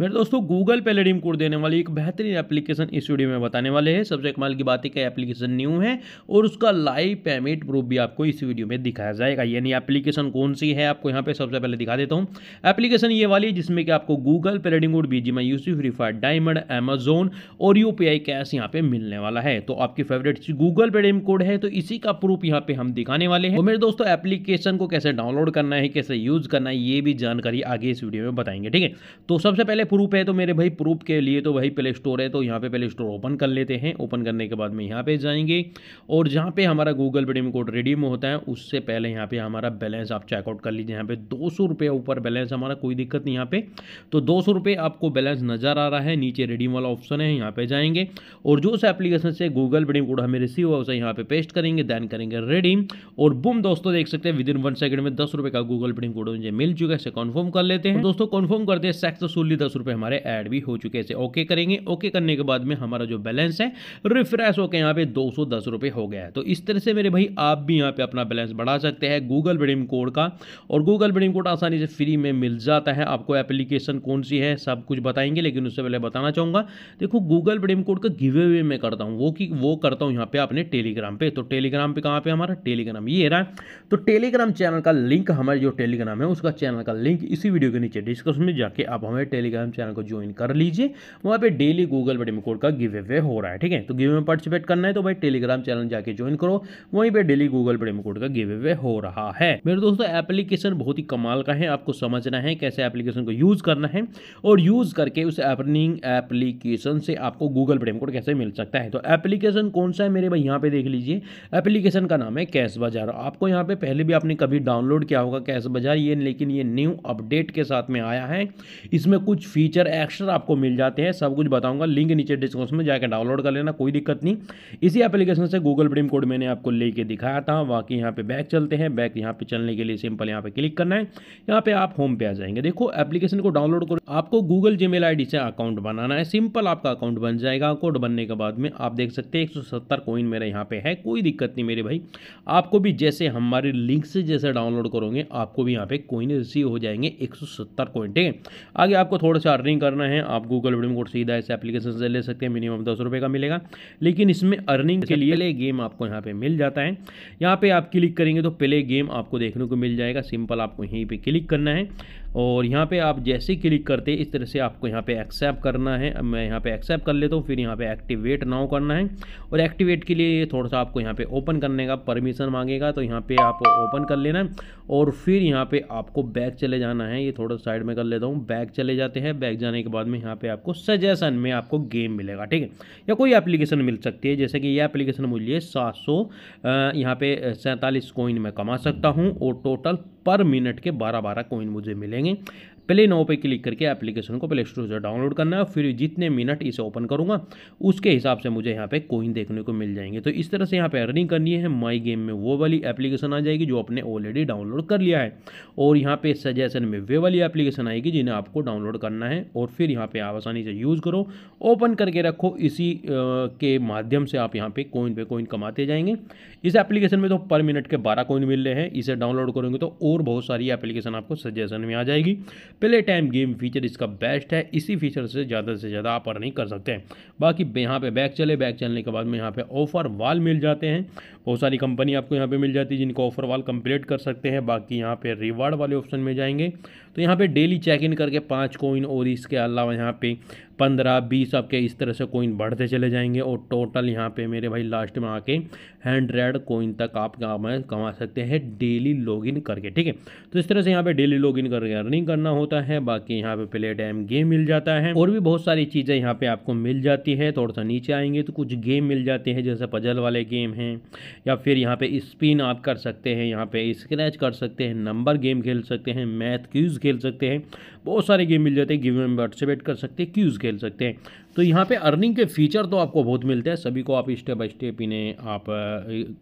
मेरे दोस्तों Google Pay redeem code देने वाली एक बेहतरीन एप्लीकेशन इस वीडियो में बताने वाले हैं सबसे कमाल की बात है कि एप्लीकेशन न्यू है और उसका लाइव पेमेंट प्रूफ भी आपको इस वीडियो में दिखाया जाएगा यानी एप्लीकेशन कौन सी है आपको यहाँ पे सबसे पहले दिखा देता हूँ एप्लीकेशन ये वाली जिसमें कि आपको Google Pay redeem code BG में UC free fire diamond Amazon और यू कैश यहाँ पे मिलने वाला है तो आपकी favourite Google Pay redeem code है तो इसी का प्रूफ यहाँ पे हम दिखाने वाले हैं और तो मेरे दोस्तों एप्लीकेशन को कैसे डाउनलोड करना है कैसे यूज करना है ये भी जानकारी आगे इस वीडियो में बताएंगे ठीक है तो सबसे पहले प्रूफ है तो मेरे भाई प्रूफ के लिए तो भाई प्ले स्टोर है तो यहाँ पे प्ले स्टोर ओपन कर लेते हैं ओपन करने के बाद में यहाँ पे जाएंगे और जहाँ पे हमारा गूगल पेटीएम कोड रिडीम होता है उससे पहले यहाँ पे हमारा बैलेंस आप चेकआउट कर लीजिए यहाँ पे दो ऊपर बैलेंस हमारा कोई दिक्कत नहीं यहाँ पे तो दो आपको बैलेंस नज़र आ रहा है नीचे रिडीम वाला ऑप्शन है यहाँ पे जाएंगे और जो उस एप्लीकेशन से गूगल पेटीएम कोड हमें रिसीव हुआ उसे यहाँ पे पेस्ट करेंगे दैन करेंगे रिडीम और बुम दोस्तों देख सकते हैं विद इन वन सेकंड में दस का गूगल पेटीएम कोड मुझे मिल चुका है इसे कन्फर्म कर लेते हैं तो दोस्तों कन्फर्म करते हैं सक्सेसफुली दस दस रुपये हमारे ऐड भी हो चुके थे ओके करेंगे ओके करने के बाद में हमारा जो बैलेंस है रिफ्रेश होकर यहाँ पे दो सौ दस रुपये हो गया है तो इस तरह से मेरे भाई आप भी यहाँ पे अपना बैलेंस बढ़ा सकते हैं गूगल रिडीम कोड का और गूगल रिडीम कोड आसानी से फ्री में मिल जाता है आपको एप्लीकेशन कौन सी है सब कुछ बताएंगे लेकिन उससे पहले बताना चाहूँगा देखो गूगल रिडीम कोड का गिवे वे मैं करता हूँ वो कि वो करता हूँ यहाँ पर अपने टेलीग्राम पर तो टेलीग्राम पर कहाँ पर हमारा टेलीग्राम ये रहा तो टेलीग्राम चैनल का लिंक हमारे जो टेलीग्राम है उसका चैनल का लिंक इसी वीडियो के नीचे डिस्क्रिप्शन में जाके आप हमें टेलीग्राम टेलीग्राम चैनल को ज्वाइन कर लीजिए वहाँ पे डेली गूगल बडी में कोड का गिव अवे हो रहा है ठीक है तो गिव में पार्टिसिपेट करना है तो भाई टेलीग्राम चैनल जाके ज्वाइन करो वहीं पर डेली गूगल बडी में कोड का गिव अवे हो रहा है मेरे दोस्तों एप्लीकेशन बहुत ही कमाल का है आपको समझना है कैसे एप्लीकेशन को यूज़ करना है और यूज़ करके उस अर्निंग एप्लीकेशन से आपको गूगल पेटीएम कोड कैसे मिल सकता है तो एप्लीकेशन कौन सा है मेरे भाई यहाँ पर देख लीजिए एप्लीकेशन का नाम है कैश बाजार आपको यहाँ पर पहले भी आपने कभी डाउनलोड किया होगा कैश बाजार ये लेकिन ये न्यू अपडेट के साथ में आया है इसमें कुछ फीचर एक्स्ट्रा आपको मिल जाते हैं सब कुछ बताऊंगा लिंक नीचे डिस्क्रिप्शन में जाकर डाउनलोड कर लेना कोई दिक्कत नहीं इसी एप्लीकेशन से गूगल प्रीम कोड मैंने आपको लेके दिखाया था बाकी यहाँ पे बैक चलते हैं बैक यहाँ पे चलने के लिए सिंपल यहाँ पे क्लिक करना है यहाँ पे आप होम पे आ जाएंगे देखो एप्लीकेशन को डाउनलोड करो आपको गूगल जी मेल से अकाउंट बनाना है सिंपल आपका अकाउंट बन जाएगा कोड बनने के बाद में आप देख सकते हैं एक सौ कॉइन मेरे यहाँ पे है कोई दिक्कत नहीं मेरे भाई आपको भी जैसे हमारे लिंक से जैसे डाउनलोड करोगे आपको भी यहाँ पे कोइन रिसीव हो जाएंगे एक सौ कॉइन ठीक है आगे आपको थोड़ा अर्निंग करना है आप गूगल वीडियो कोड सीधा इस एप्लीकेशन से ले सकते हैं मिनिमम दस रुपये का मिलेगा लेकिन इसमें अर्निंग के लिए गेम आपको यहाँ पर मिल जाता है यहाँ पे आप क्लिक करेंगे तो प्ले गेम आपको देखने को मिल जाएगा सिंपल आपको यहीं पर क्लिक करना है और यहाँ पे आप जैसे क्लिक करते इस तरह से आपको यहाँ पे एक्सेप्ट करना है अब मैं यहाँ पे एक्सेप्ट कर लेता हूँ फिर यहाँ पे एक्टिवेट नाउ करना है और एक्टिवेट के लिए थोड़ा सा आपको यहाँ पे ओपन करने का परमिशन मांगेगा तो यहाँ पे आप ओपन कर लेना है और फिर यहाँ पे आपको बैक चले जाना है ये थोड़ा साइड में कर लेता हूँ बैक चले जाते हैं बैक जाने के बाद में यहाँ पर आपको सजेशन में आपको गेम मिलेगा ठीक है या कोई एप्लीकेशन मिल सकती है जैसे कि यह एप्लीकेशन मुझे सात सौ यहाँ पे सैंतालीस कोइन में कमा सकता हूँ और टोटल पर मिनट के बारह बारह कोइन मुझे मिलेंगे प्ले नाव पे क्लिक करके एप्लीकेशन को प्ले स्टोर से डाउनलोड करना है फिर जितने मिनट इसे ओपन करूंगा उसके हिसाब से मुझे यहाँ पे कोइन देखने को मिल जाएंगे तो इस तरह से यहाँ पे अर्निंग करनी है माई गेम में वो वाली एप्लीकेशन आ जाएगी जो आपने ऑलरेडी डाउनलोड कर लिया है और यहाँ पे सजेशन में वे वाली एप्लीकेशन आएगी जिन्हें आपको डाउनलोड करना है और फिर यहाँ पर आप आसानी से यूज़ करो ओपन करके रखो इसी के माध्यम से आप यहाँ पर कोइन पे कोइन कमाते जाएंगे इस एप्लीकेशन में तो पर मिनट के बारह कोइन मिल रहे हैं इसे डाउनलोड करेंगे तो और बहुत सारी एप्लीकेशन आपको सजेशन में आ जाएगी प्ले टाइम गेम फीचर इसका बेस्ट है इसी फीचर से ज़्यादा से ज़्यादा आप अर्निंग कर सकते हैं बाकी यहाँ पे बैक चले बैक चलने के बाद में यहाँ पे ऑफर वाल मिल जाते हैं बहुत सारी कंपनी आपको यहाँ पर मिल जाती है जिनको ऑफर वाल कंप्लीट कर सकते हैं बाकी यहाँ पर रिवार्ड वाले ऑप्शन में जाएंगे तो यहाँ पर डेली चेक इन करके पाँच कोइन और इसके अलावा यहाँ पर पंद्रह बीस आपके इस तरह से कोइन बढ़ते चले जाएंगे और टोटल यहाँ पे मेरे भाई लास्ट में आके हंड्रेड कोइन तक आप कमा सकते हैं डेली लॉगिन करके ठीक है तो इस तरह से यहाँ पे डेली लॉगिन करके अर्निंग करना होता है बाकी यहाँ पे प्ले टाइम गेम मिल जाता है और भी बहुत सारी चीज़ें यहाँ पे आपको मिल जाती है थोड़ा सा नीचे आएंगे तो कुछ गेम मिल जाते हैं जैसे पजल वाले गेम हैं या फिर यहाँ पे स्पिन आप कर सकते हैं यहाँ पे स्क्रैच कर सकते हैं नंबर गेम खेल सकते हैं मैथ क्यूज़ खेल सकते हैं बहुत सारे गेम मिल जाते हैं गेम में पार्टिसिपेट कर सकते हैं क्यूज़ खेल सकते हैं तो यहाँ पे अर्निंग के फीचर तो आपको बहुत मिलते हैं सभी को आप स्टेप बाय स्टेप इन्हें आप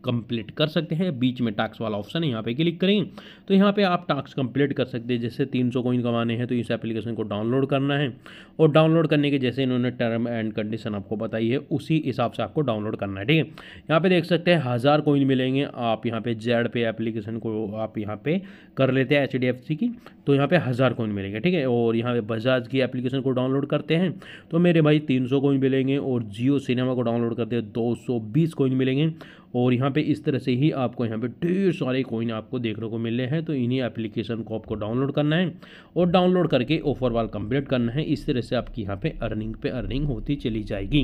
कंप्लीट कर सकते हैं बीच में टास्क वाला ऑप्शन है यहाँ पे क्लिक करें तो यहाँ पे आप टैक्स कंप्लीट कर सकते हैं जैसे 300 सौ कोइन कमाने हैं तो इस एप्लीकेशन को डाउनलोड करना है और डाउनलोड करने के जैसे इन्होंने टर्म एंड कंडीशन आपको बताई है उसी हिसाब से आपको डाउनलोड करना है ठीक है यहाँ पर देख सकते हैं हज़ार कोइन मिलेंगे आप यहाँ पर जेड पे एप्लीकेशन को आप यहाँ पर कर लेते हैं एच की तो यहाँ पर हज़ार कोइन मिलेंगे ठीक है और यहाँ पर बजाज की एप्लीकेशन को डाउनलोड करते हैं तो मेरे भाई भाई 300 कोइन मिलेंगे और जियो सिनेमा को डाउनलोड करते हैं 220 कोइन मिलेंगे और यहाँ पे इस तरह से ही आपको यहाँ पे ढेर सारे कोइन आपको देखने को मिले हैं तो इन्हीं एप्लीकेशन को आपको डाउनलोड करना है और डाउनलोड करके ऑफर वाल कंप्लीट करना है इस तरह से आपकी यहाँ पे अर्निंग पे अर्निंग होती चली जाएगी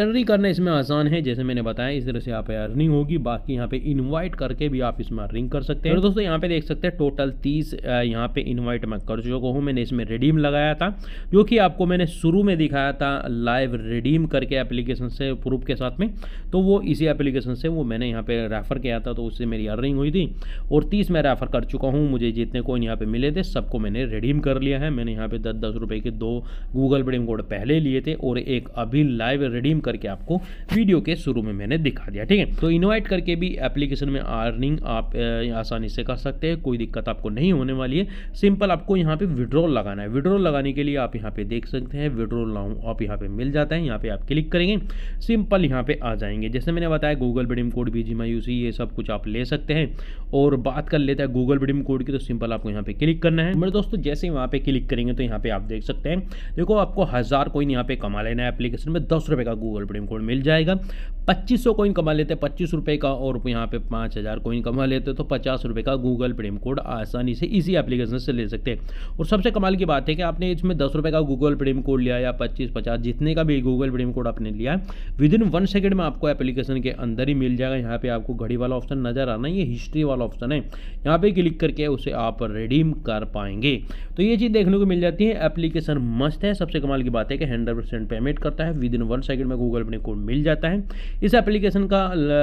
अर्निंग करना इसमें आसान है जैसे मैंने बताया इस तरह से यहाँ पे अर्निंग होगी बाकी यहाँ पे इन्वाइट करके भी आप इसमें अर्निंग कर सकते हैं और तो दोस्तों यहाँ पे देख सकते हैं टोटल तीस यहाँ पे इन्वाइट मैं कर चुका हूँ मैंने इसमें रिडीम लगाया था जो कि आपको मैंने शुरू में दिखाया था लाइव रिडीम करके एप्लीकेशन से प्रूफ के साथ में तो वो इसी एप्लीकेशन से हैं वो मैंने यहाँ पे रेफ़र किया था तो उससे मेरी अर्निंग हुई थी और तीस मैं रेफ़र कर चुका हूँ मुझे जितने कोइन यहाँ पे मिले थे सबको मैंने रिडीम कर लिया है मैंने यहाँ पे दस दस रुपये के दो गूगल पेडीएम कोड पहले लिए थे और एक अभी लाइव रिडीम करके आपको वीडियो के शुरू में मैंने दिखा दिया ठीक है तो इन्वाइट करके भी एप्लीकेशन में अर्निंग आप आसानी से कर सकते हैं कोई दिक्कत आपको नहीं होने वाली है सिंपल आपको यहाँ पर विड्रॉल लगाना है विड्रॉल लगाने के लिए आप यहाँ पर देख सकते हैं विड्रॉल नाउ आप यहाँ पर मिल जाता है यहाँ पर आप क्लिक करेंगे सिंपल यहाँ पर आ जाएंगे जैसे मैंने बताया Google Paytm redeem code B G ये सब कुछ आप ले सकते हैं और बात कर लेते हैं गूगल बीडीम कोड की तो सिंपल आपको यहाँ पे क्लिक करना है मेरे दोस्तों जैसे ही वहाँ पे क्लिक करेंगे तो यहाँ पे आप देख सकते हैं देखो आपको हज़ार कोइन यहाँ पे कमा लेना है एप्लीकेशन में दस रुपये का गूगल प्रीम कोड मिल जाएगा पच्चीस सौ कोइन कमा लेते हैं पच्चीस रुपये का और यहाँ पे पाँच हज़ार कोइन कमा लेते हैं तो पचास रुपये का गूगल प्रीम कोड आसानी से इसी एप्लीकेशन से ले सकते हैं और सबसे कमाल की बात है कि आपने इसमें दस रुपये का गूगल प्रीम कोड लिया या पच्चीस पचास जितने का भी गूगल प्रीम कोड आपने लिया विद इन वन सेकेंड में आपको एप्लीकेशन के अंदर ही मिल मिल जाएगा यहाँ पे आपको घड़ी वाला ऑप्शन नज़र आना ये हिस्ट्री वाला ऑप्शन है यहाँ पे क्लिक करके उसे आप रिडीम कर पाएंगे तो ये चीज़ देखने को मिल जाती है एप्लीकेशन मस्त है सबसे कमाल की बात है कि हंड्रेड पेमेंट करता है विद इन वन सेकेंड में गूगल अपने कोड मिल जाता है इस एप्लीकेशन का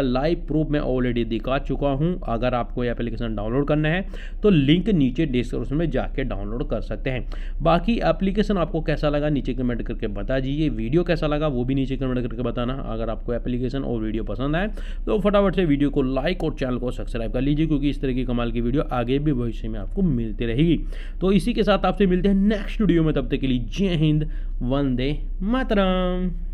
लाइव प्रूफ मैं ऑलरेडी दिखा चुका हूँ अगर आपको ये एप्लीकेशन डाउनलोड करना है तो लिंक नीचे डिस्क्रिप्शन में जाके डाउनलोड कर सकते हैं बाकी एप्लीकेशन आपको कैसा लगा नीचे कमेंट करके बता दीजिए वीडियो कैसा लगा वो भी नीचे कमेंट करके बताना अगर आपको एप्लीकेशन और वीडियो पसंद आए तो फटाफट से वीडियो को लाइक और चैनल को सब्सक्राइब कर लीजिए क्योंकि इस तरह की कमाल की वीडियो आगे भी भविष्य में आपको मिलती रहेगी तो इसी के साथ आपसे मिलते हैं नेक्स्ट वीडियो में तब तक के लिए जय हिंद वंदे मातरम